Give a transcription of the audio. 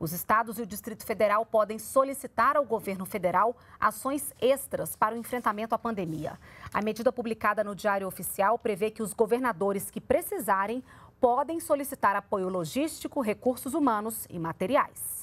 Os estados e o Distrito Federal podem solicitar ao governo federal ações extras para o enfrentamento à pandemia. A medida publicada no Diário Oficial prevê que os governadores que precisarem podem solicitar apoio logístico, recursos humanos e materiais.